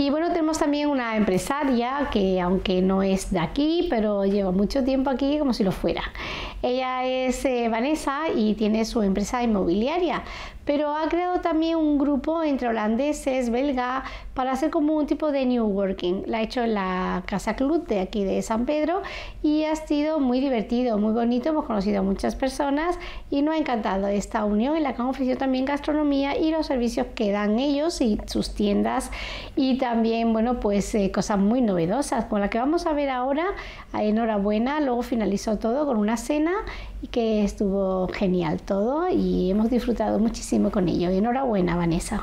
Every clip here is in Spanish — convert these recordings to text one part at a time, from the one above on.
Y bueno, tenemos también una empresaria que aunque no es de aquí, pero lleva mucho tiempo aquí como si lo fuera. Ella es eh, Vanessa y tiene su empresa inmobiliaria, pero ha creado también un grupo entre holandeses, belga, para hacer como un tipo de new working. La ha hecho la Casa Club de aquí de San Pedro y ha sido muy divertido, muy bonito. Hemos conocido a muchas personas y nos ha encantado esta unión en la que han ofrecido también gastronomía y los servicios que dan ellos y sus tiendas y también, bueno, pues eh, cosas muy novedosas, como la que vamos a ver ahora. Eh, enhorabuena, luego finalizó todo con una cena y que estuvo genial todo y hemos disfrutado muchísimo con ello. Enhorabuena, Vanessa.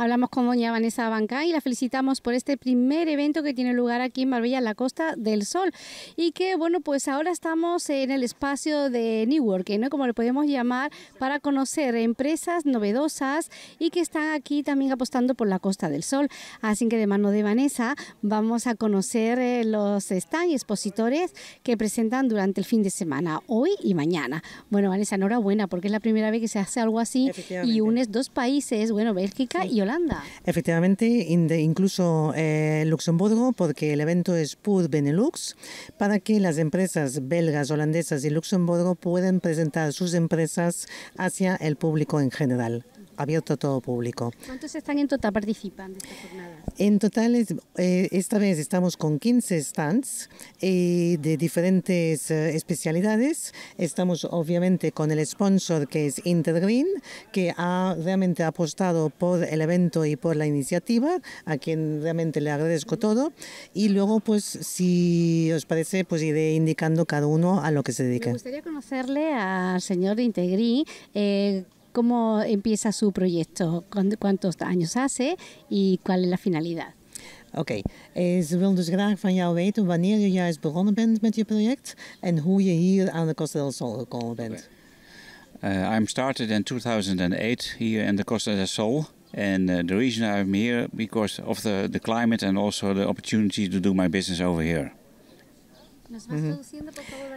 Hablamos con doña Vanessa Bancay y la felicitamos por este primer evento que tiene lugar aquí en Marbella, en la Costa del Sol. Y que, bueno, pues ahora estamos en el espacio de New Work, ¿no? Como lo podemos llamar, para conocer empresas novedosas y que están aquí también apostando por la Costa del Sol. Así que de mano de Vanessa vamos a conocer eh, los stand y expositores que presentan durante el fin de semana, hoy y mañana. Bueno, Vanessa, enhorabuena porque es la primera vez que se hace algo así y unes dos países, bueno, Bélgica y Holanda. Efectivamente, incluso eh, Luxemburgo, porque el evento es Pur Benelux, para que las empresas belgas, holandesas y Luxemburgo puedan presentar sus empresas hacia el público en general abierto a todo público. ¿Cuántos están en total participando en esta jornada? En total, es, eh, esta vez estamos con 15 stands eh, de diferentes eh, especialidades. Estamos obviamente con el sponsor que es Intergreen, que ha realmente apostado por el evento y por la iniciativa, a quien realmente le agradezco todo. Y luego, pues, si os parece, pues iré indicando cada uno a lo que se dedica. Me gustaría conocerle al señor Intergreen ¿Cómo empieza su proyecto? ¿Cuántos años hace y cuál es la finalidad? Oké, okay. ze wil dus graag van jou weten wanneer je juist begonnen bent met je project en hoe je hier aan de Costa del Sol gekomen bent. Okay. Uh, eh, I'm started in 2008 hier in de Costa del Sol. And uh, eh, the reason I'm here because of the, the climate and also the opportunity to do my business over here.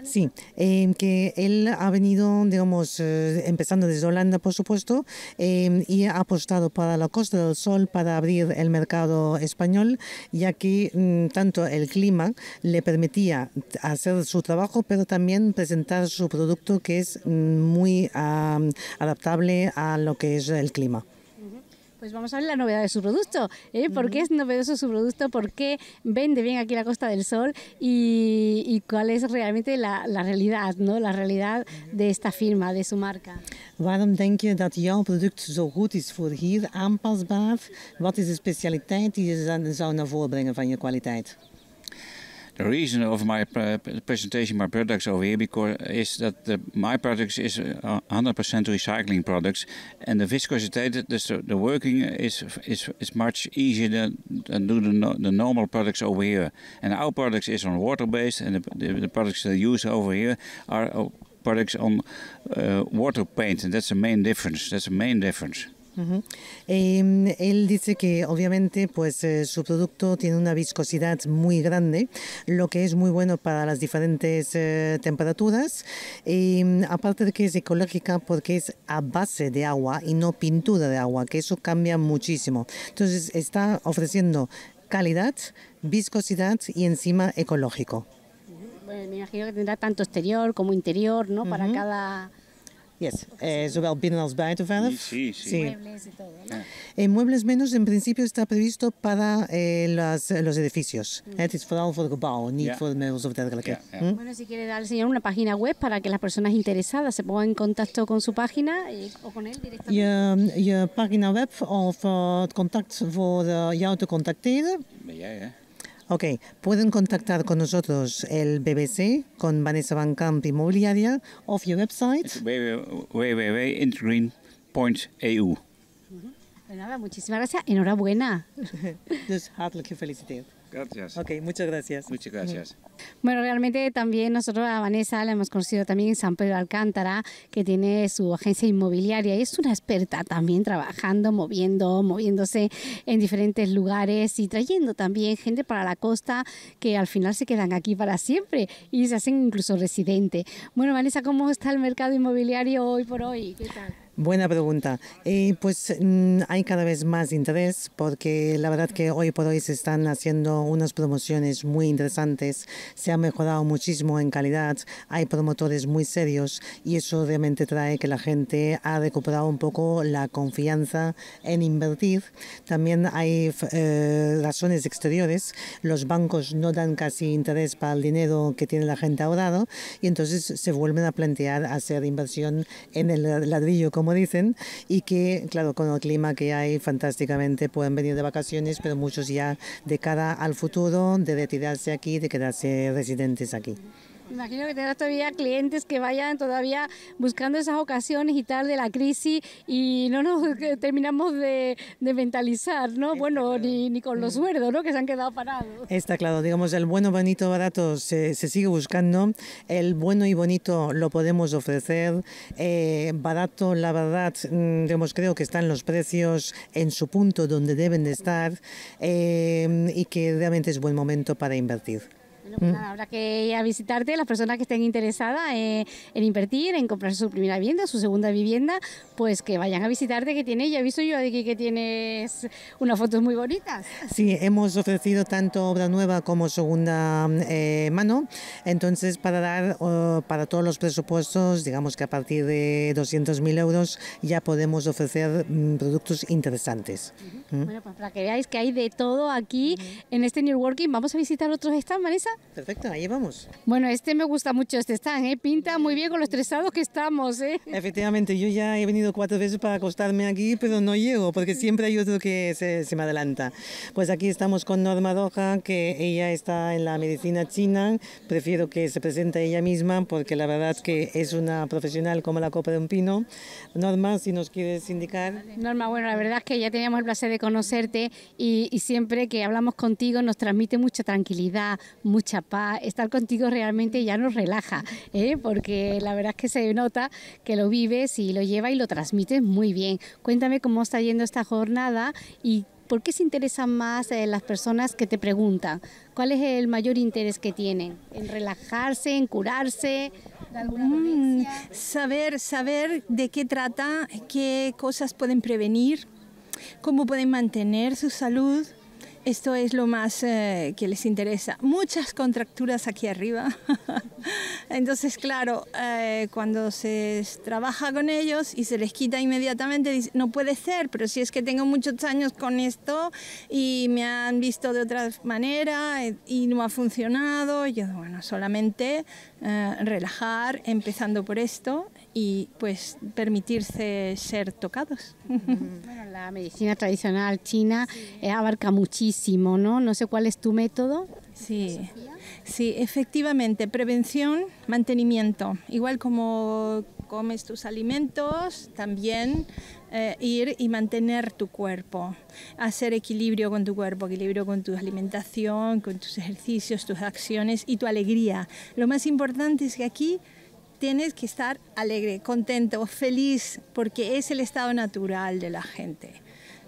Sí, em, que él ha venido, digamos, eh, empezando desde Holanda, por supuesto, em, y ha apostado para la Costa del Sol para abrir el mercado español, ya que mm, tanto el clima le permitía hacer su trabajo, pero también presentar su producto que es mm, muy adaptable a lo que es el clima. Pues vamos a ver la novedad de su producto. ¿eh? ¿Por qué es novedoso su producto? ¿Por qué vende bien aquí la Costa del Sol? ¿Y, y cuál es realmente la, la, realidad, ¿no? la realidad de esta firma, de su marca? Waarom denk je dat jouw product zo goed is voor hier, aanpasbaar? Wat is de specialiteit die je zou naar voren brengen van je kwaliteit? The reason of my presentation, my products over here, because is that the, my products is 100% uh, recycling products, and the viscosity, the, the working is is is much easier than, than do the, the normal products over here. And our products is on water based, and the, the, the products they use over here are uh, products on uh, water paint, and that's the main difference. That's the main difference. Em, él dice que obviamente pues eh, su producto tiene una viscosidad muy grande, lo que es muy bueno para las diferentes eh, temperaturas. Em, aparte de que es ecológica porque es a base de agua y no pintura de agua, que eso cambia muchísimo. Entonces está ofreciendo calidad, viscosidad y encima ecológico. me imagino que tendrá tanto exterior como interior, ¿no? Para cada Yes, eh, zowel binnen als buiten Sí, sí. sí. Muebles y todo, ah. muebles menos en principio está previsto para eh, eh, los edificios. Mm. Het is vooral voor gebouwen, niet yeah. voor meubels of dergelijke. Yeah, hm? Bueno, si quiere dar al señor una página web para que las personas interesadas se pongan en contacto con su página eh, o con él directamente. Je, je página web of uh, het contact voor te contacteren. Ben Ok, pueden contactar con nosotros el BBC, con Vanessa Van Camp Inmobiliaria, of your website. www.intergreen.eu. Nada, muchísimas gracias. Enhorabuena. Gracias. Ok, muchas gracias. Muchas gracias. Bueno, realmente también nosotros a Vanessa la hemos conocido también en San Pedro Alcántara, que tiene su agencia inmobiliaria y es una experta también trabajando, moviendo, moviéndose en diferentes lugares y trayendo también gente para la costa que al final se quedan aquí para siempre y se hacen incluso residente. Bueno, Vanessa, ¿cómo está el mercado inmobiliario hoy por hoy? Buena pregunta. Eh, pues mm, hay cada vez más interés porque la verdad que hoy por hoy se están haciendo unas promociones muy interesantes se ha mejorado muchísimo en calidad, hay promotores muy serios y eso realmente trae que la gente ha recuperado un poco la confianza en invertir. También hay eh, razones exteriores, los bancos no dan casi interés para el dinero que tiene la gente ahorrado y entonces se vuelven a plantear hacer inversión en el ladrillo, como dicen, y que, claro, con el clima que hay, fantásticamente pueden venir de vacaciones, pero muchos ya de cara al futuro, de retirarse aquí, de quedarse residentes aquí. Imagino que tendrás todavía clientes que vayan todavía buscando esas ocasiones y tal de la crisis y no nos terminamos de, mentalizar, ¿no? bueno, ni, con los mm. suerdos, ¿no? Que se han quedado parados. Está claro, digamos, el bueno, bonito, barato se, sigue buscando, el bueno y bonito lo podemos ofrecer, eh, barato, la verdad, mm, digamos, creo que están los precios en su punto donde deben de estar eh, y que realmente es buen momento para invertir. Pues mm. habrá que ir a visitarte las personas que estén interesadas eh, en invertir, en comprar su primera vivienda, su segunda vivienda, pues que vayan a visitarte, que tiene, ya he visto yo aquí que tienes unas fotos muy bonitas. Sí, hemos ofrecido tanto obra nueva como segunda eh, mano, entonces para dar para todos los presupuestos, digamos que a partir de 200.000 euros ya podemos ofrecer mm, productos interesantes. Mm. Bueno, pues para que veáis que hay de todo aquí en este New Working, vamos a visitar otros stands, Marisa. Perfecto, ahí vamos. Bueno, este me gusta mucho, este stand, ¿eh? Pinta muy bien con lo estresados que estamos, ¿eh? Efectivamente, yo ya he venido cuatro veces para acostarme aquí, pero no llego, porque siempre hay otro que se, me adelanta. Pues aquí estamos con Norma Roja, que ella está en la medicina china. Prefiero que se presente ella misma, porque la verdad que es una profesional como la copa de un pino. Norma, si nos quieres indicar. Norma, bueno, la verdad es que ya teníamos el placer de conocerte y, y siempre que hablamos contigo nos transmite mucha tranquilidad, mucha chapa Estar contigo realmente ya nos relaja, ¿eh? porque la verdad es que se nota que lo vives y lo lleva y lo transmite muy bien. Cuéntame cómo está yendo esta jornada y por qué se interesan más eh, las personas que te preguntan. ¿Cuál es el mayor interés que tienen? ¿En relajarse, en curarse? Mm, saber, saber de qué trata, qué cosas pueden prevenir, cómo pueden mantener su salud esto es lo más eh, que les interesa. Muchas contracturas aquí arriba. Entonces, claro, eh, cuando se trabaja con ellos y se les quita inmediatamente, no puede ser, pero si es que tengo muchos años con esto y me han visto de otra manera eh, y no ha funcionado, yo, bueno, solamente relajar, empezando por esto y pues permitirse ser tocados. Bueno, la medicina tradicional china eh, abarca muchísimo, ¿no? No sé cuál es tu método. Sí, sí, efectivamente, prevención, mantenimiento, igual como comes tus alimentos, también eh, ir y mantener tu cuerpo, hacer equilibrio con tu cuerpo, equilibrio con tu alimentación, con tus ejercicios, tus acciones y tu alegría. Lo más importante es que aquí tienes que estar alegre, contento, feliz, porque es el estado natural de la gente.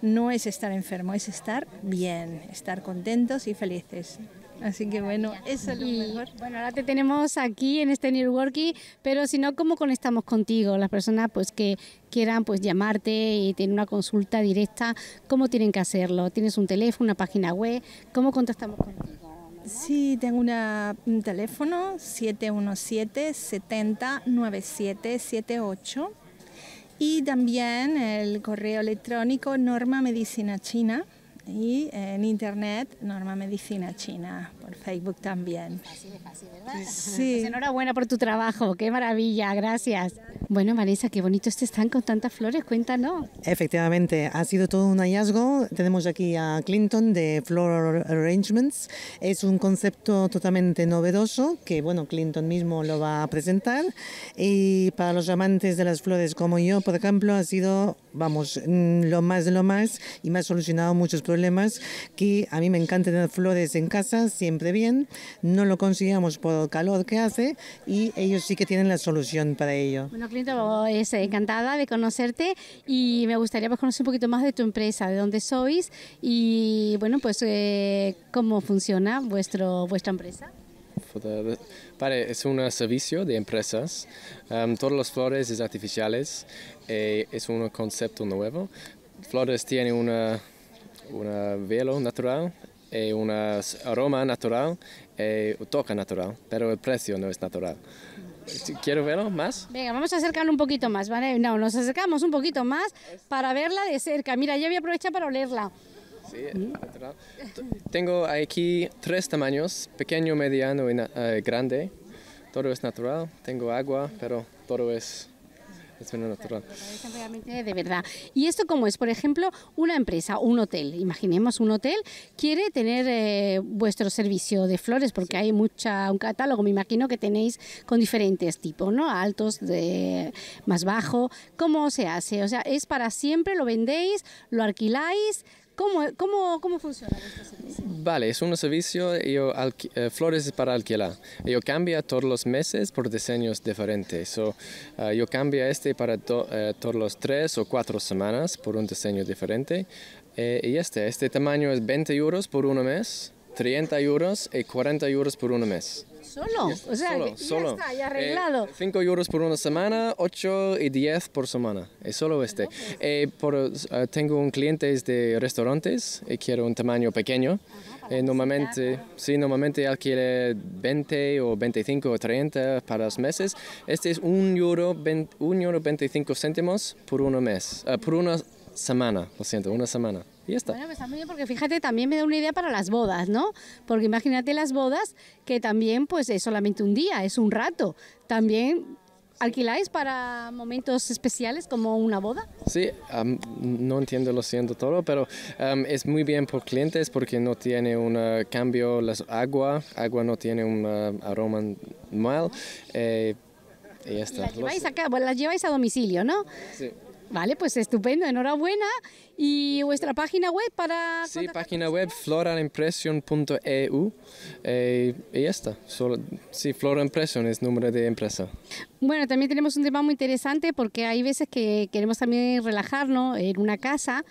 No es estar enfermo, es estar bien, estar contentos y felices. Así que bueno, eso es lo mejor. bueno, ahora te tenemos aquí en este networking, pero si no, ¿cómo conectamos contigo? Las personas pues que quieran pues llamarte y tener una consulta directa, ¿cómo tienen que hacerlo? ¿Tienes un teléfono, una página web? ¿Cómo contactamos contigo? Sí, tengo un teléfono 717-709778 y también el correo electrónico Norma Medicina China y en internet Norma Medicina China, por Facebook también. Fácil, fácil, ¿verdad? Sí. Pues enhorabuena por tu trabajo, qué maravilla, gracias. Bueno, Marisa, qué bonito este stand con tantas flores, cuéntanos. Efectivamente, ha sido todo un hallazgo. Tenemos aquí a Clinton de Floral Arrangements. Es un concepto totalmente novedoso que, bueno, Clinton mismo lo va a presentar. Y para los amantes de las flores como yo, por ejemplo, ha sido, vamos, mm, lo más de lo más y me ha solucionado muchos problemas problemas que a mí me encanta tener flores en casa, siempre bien, no lo conseguimos por el calor que hace y ellos sí que tienen la solución para ello. Bueno, Clinto es pues, eh, encantada de conocerte y me gustaría pues, conocer un poquito más de tu empresa, de dónde sois y bueno, pues eh, cómo funciona vuestro, vuestra empresa. Vale, es un servicio de empresas. Em, todas las flores es artificiales. Eh, es un concepto nuevo. Flores tiene una un velo natural, eh, un aroma natural, un eh, toque natural, pero el precio no es natural. ¿Quiero verlo más? Venga, vamos a acercarlo un poquito más, ¿vale? No, nos acercamos un poquito más para verla de cerca. Mira, ya voy a aprovechar para olerla. Sí, natural. Tengo aquí tres tamaños, pequeño, mediano y eh, grande. Todo es natural. Tengo agua, pero todo es es una natural. de verdad. ¿Y esto como es? Por ejemplo, una empresa, un hotel, imaginemos un hotel, quiere tener eh, vuestro servicio de flores porque hay mucha, un catálogo, me imagino que tenéis con diferentes tipos, ¿no? Altos, de, más bajo. ¿Cómo se hace? O sea, ¿es para siempre? ¿Lo vendéis? ¿Lo alquiláis? ¿Cómo, cómo, cómo funciona este servicio? Vale, es un servicio, yo eh, flores para alquilar. Yo cambia todos los meses por diseños diferentes. yo eh, cambio este para eh, todos los tres o cuatro semanas por un diseño diferente. y este, este tamaño es 20 euros por un mes, 30 euros y 40 euros por un mes. ¿Solo? O sea, solo, ya, está, ya eh, arreglado. 5 euros por una semana, 8 y 10 por semana. Es solo este. Ah, eh, por, eh, tengo un cliente de restaurantes y quiero un tamaño pequeño. eh, normalmente, sí, normalmente alquiler 20 o 25 o 30 para los meses. Este es 1 euro, 20, euro 25 céntimos por un mes, eh, por una semana, lo siento, una semana. Y Bueno, está muy bien porque fíjate, también me da una idea para las bodas, ¿no? Porque imagínate las bodas que también pues es solamente un día, es un rato. También ¿Alquiláis para momentos especiales como una boda? Sí, no entiendo, lo siento todo, pero es muy bien por clientes porque no tiene un cambio, las agua, agua no tiene un ah, aroma mal. Eh, y Las lleváis, a las lleváis a domicilio, ¿no? Sí. Vale, pues estupendo, enhorabuena. ¿Y vuestra página web para...? Sí, página web floralimpression.eu eh, y ya está. sí, Flora Impression es nombre de empresa. Bueno, también tenemos un tema muy interesante porque hay veces que queremos también relajarnos en una casa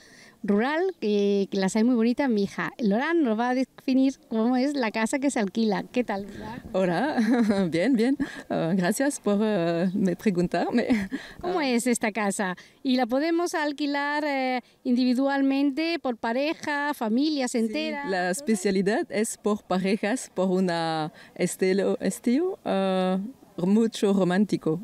rural, que, las hay muy bonitas, mi hija. Lorán nos va a definir cómo es la casa que se alquila. ¿Qué tal? Hola, bien, bien. Ah, gracias por eh, me preguntarme. ¿Cómo ah. es esta casa? ¿Y la podemos alquilar eh, individualmente, por pareja, familias enteras? la especialidad es por parejas, por un estilo, estilo ah, mucho romántico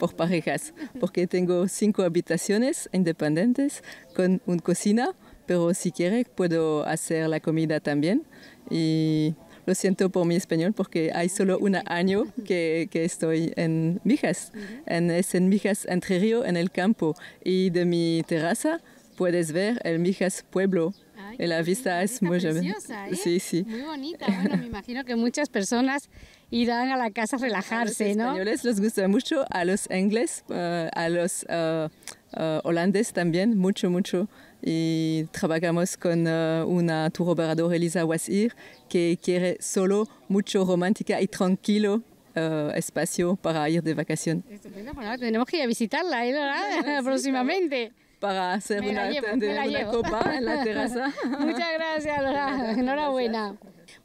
por parejas, porque tengo cinco habitaciones independientes con una cocina, pero si quiere puedo hacer la comida también. Y lo siento por mi español porque hay solo un año que, estoy en Mijas. En, es en Mijas Entre Río, en el campo. Y de mi terraza puedes ver el Mijas Pueblo. la vista es muy preciosa, ¿eh? Sí, sí. Muy bonita. Bueno, me imagino que muchas personas irán a la casa a relajarse, a los españoles les gusta mucho, a los ingleses, eh, a los eh, eh, holandeses también, mucho, mucho. Y trabajamos con una tour operadora, Elisa Wasir, que quiere solo mucho romántica y tranquilo espacio para ir de vacación. Bueno, tenemos que ir a visitarla ¿eh, ah, próximamente. Para hacer una, copa en la terraza. Muchas gracias, Enhorabuena.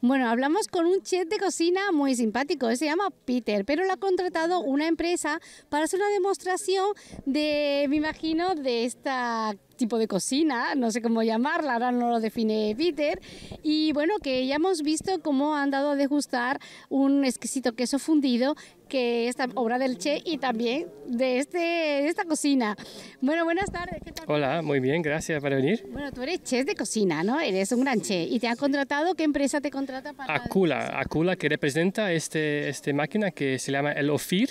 Bueno, hablamos con un chef de cocina muy simpático, se llama Peter, pero lo ha contratado una empresa para hacer una demostración de, me imagino, de esta tipo de cocina, no sé cómo llamarla, ahora no lo define Peter. Y bueno, que ya hemos visto cómo han dado a degustar un exquisito queso fundido que es obra del Che y también de, este, esta cocina. Bueno, buenas tardes. Hola, muy bien, gracias por venir. Bueno, tú eres chef de cocina, ¿no? Eres un gran Che. ¿Y te ha contratado? ¿Qué empresa te contrata para...? Acula, Acula que representa este, este máquina que se llama el OFIR.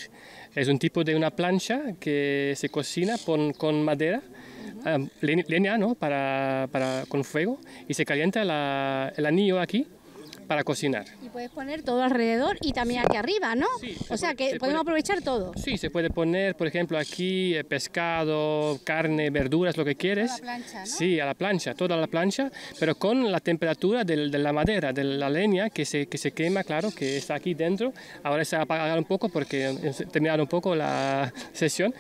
Es un tipo de una plancha que se cocina con, con madera Em, leña ¿no? para, con fuego y se calienta el anillo aquí para cocinar. Y puedes poner todo alrededor y también aquí arriba, ¿no? o sea que podemos aprovechar todo. Sí, se puede poner, por ejemplo, aquí eh, pescado, carne, verduras, lo que quieres. A la plancha, Sí, a la plancha, toda la plancha, pero con la temperatura de la madera, de la leña que se, que se quema, claro, que está aquí dentro. Ahora se ha apagado un poco porque em, terminaron un poco la sesión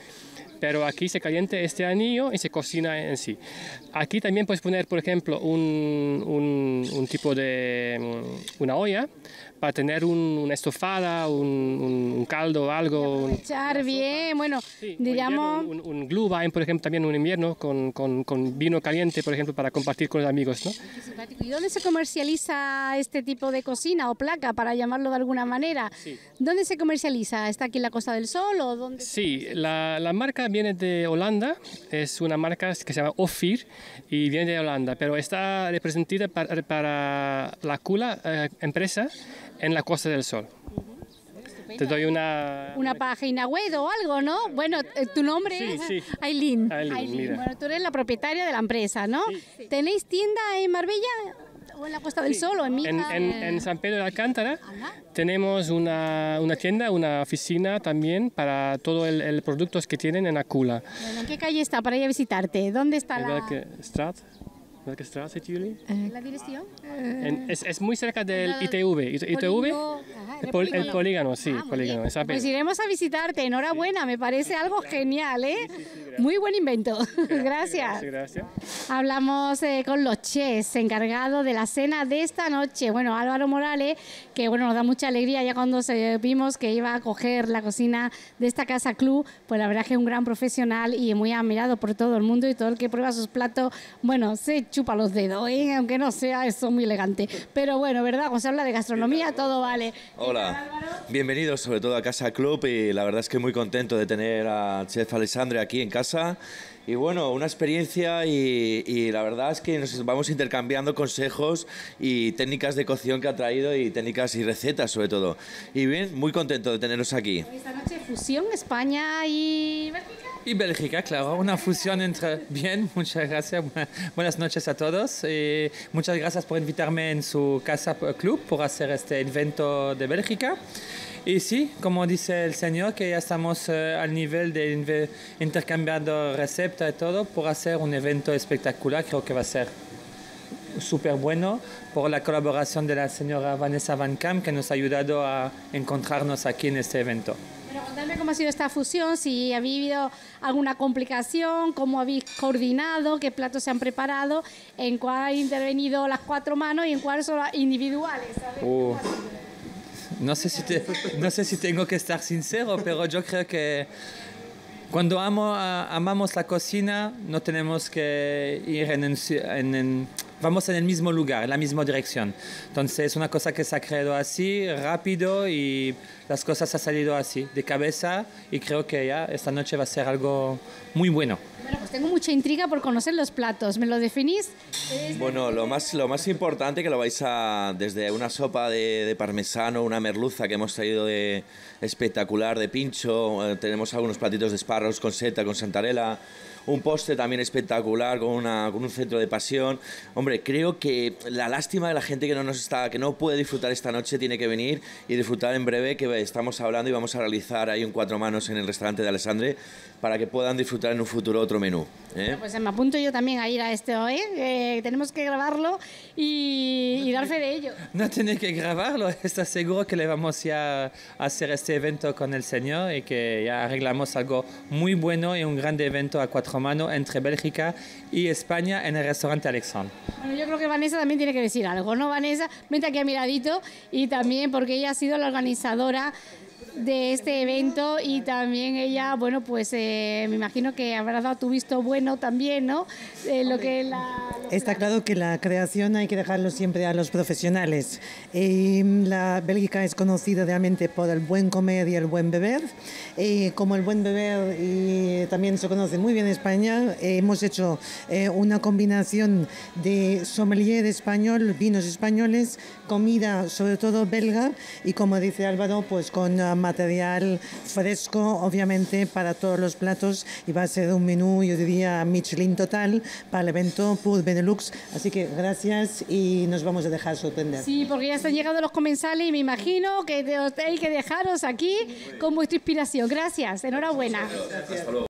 pero aquí se calienta este anillo y se cocina en sí. Aquí también puedes poner, por ejemplo, un, un tipo de mm, una olla para tener un, una estofada, un, un caldo, algo. Echar bien, bueno, digamos... Un, glúbán, por ejemplo, también un invierno con, con, vino caliente, por ejemplo, para compartir con los amigos, ¿no? ¿Y dónde se comercializa este tipo de cocina o placa, para llamarlo de alguna manera? ¿Dónde se comercializa? ¿Está aquí en la Costa del Sol o dónde? Sí, la, la marca viene de Holanda, es una marca que se llama Ofir y viene de Holanda, pero está representada para, la cula eh, empresa en la Costa del Sol. Te doy una... Una página web o algo, ¿no? Bueno, eh, tu nombre es Aileen. Aileen, Bueno, tú eres la propietaria de la empresa, ¿no? ¿Tenéis tienda en Marbella? ¿O en la Costa del Sol o en, Mija, eh. en, San Pedro de Alcántara tenemos una, tienda, una oficina también para todos los productos que tienen en Acula. ¿En qué calle está para ir a visitarte? ¿Dónde está la...? ¿Welke eh, straat La dirección. Eh, es, muy cerca del ITV. ITV. el, polígono. sí, ah, polígono. Pues iremos a visitarte. Enhorabuena, me parece algo genial, ¿eh? muy buen invento. Gracias. gracias. gracias. Hablamos eh, con los chefs, encargado de la cena de esta noche. Bueno, Álvaro Morales, que bueno, nos da mucha alegría ya cuando vimos que iba a coger la cocina de esta casa club, pues la verdad que es un gran profesional y muy admirado por todo el mundo y todo el que prueba sus platos. Bueno, se chupa los dedos, ¿eh? aunque no sea eso muy elegante. Pero bueno, ¿verdad? Cuando se habla de gastronomía, todo vale. Hola, bienvenidos sobre todo a Casa Club y la verdad es que muy contento de tener a Chef Alessandre aquí en casa y bueno, una experiencia y, la verdad es que nos vamos intercambiando consejos y técnicas de cocción que ha traído y técnicas y recetas sobre todo. Y bien, muy contento de teneros aquí. Esta noche fusión España y Bélgica. Y Bélgica, claro, una fusión entre... Bien, muchas gracias, buenas noches a todos. Eh, muchas gracias por invitarme en su casa eh, club por hacer este evento de Bélgica. Y sí, como dice el Señor, que ya estamos eh, al nivel de intercambiando recetas y todo por hacer un evento espectacular, creo que va a ser súper bueno por la colaboración de la señora Vanessa Van Kamp que nos ha ayudado a encontrarnos aquí en este evento. Pero contadme cómo ha sido esta fusión, si ha habido alguna complicación, cómo habéis coordinado, qué platos se han preparado, en cuál han intervenido las cuatro manos y en cuáles son las individuales. Uh. No sé si, no sé si tengo que estar sincero, pero yo creo que cuando amo, amamos la cocina no tenemos que ir en, en, en vamos en el mismo lugar, en la misma dirección. Entonces es una cosa que se ha creado así, rápido y las cosas han salido así, de cabeza y creo que ya esta noche va a ser algo muy bueno. Bueno, pues tengo mucha intriga por conocer los platos. ¿Me lo definís? Bueno, lo más, lo más importante que lo vais a... Desde una sopa de, parmesano, una merluza que hemos traído de espectacular, de pincho, eh, tenemos algunos platitos de espárragos con seta, con santarela, un poste también espectacular con, una, con un centro de pasión. Hombre, creo que la lástima de la gente que no nos está, que no puede disfrutar esta noche tiene que venir y disfrutar en breve que estamos hablando y vamos a realizar ahí un cuatro manos en el restaurante de Alessandre para que puedan disfrutar en un futuro otro menú. ¿eh? Pues me apunto yo también a ir a este ¿eh? hoy. tenemos que grabarlo y, dar fe de ello. No tiene que grabarlo, está seguro que le vamos a hacer este evento con el señor y que ya arreglamos algo muy bueno y un gran evento a cuatro manos entre Bélgica y España en el restaurante Alexandre. Bueno, yo creo que Vanessa también tiene que decir algo, ¿no, Vanessa? Vente aquí a miradito y también porque ella ha sido la organizadora de este evento y también ella, bueno, pues eh, me imagino que habrá dado tu visto bueno también, ¿no? Eh, lo que Está claro que la creación hay que dejarlo siempre a los profesionales. Em, la Bélgica es conocida realmente por el buen comer y el buen beber. Eh, como el buen beber y también se conoce muy bien España, hemos hecho una combinación de sommelier español, vinos españoles, comida sobre todo belga y como dice Álvaro, pues con... Ah, material fresco, obviamente, para todos los platos y va a ser un menú, yo diría, Michelin total para el evento PUD Benelux. Así que gracias y nos vamos a dejar sorprender. Sí, porque ya están llegando los comensales y me imagino que hay que dejaros aquí con vuestra inspiración. Gracias, enhorabuena.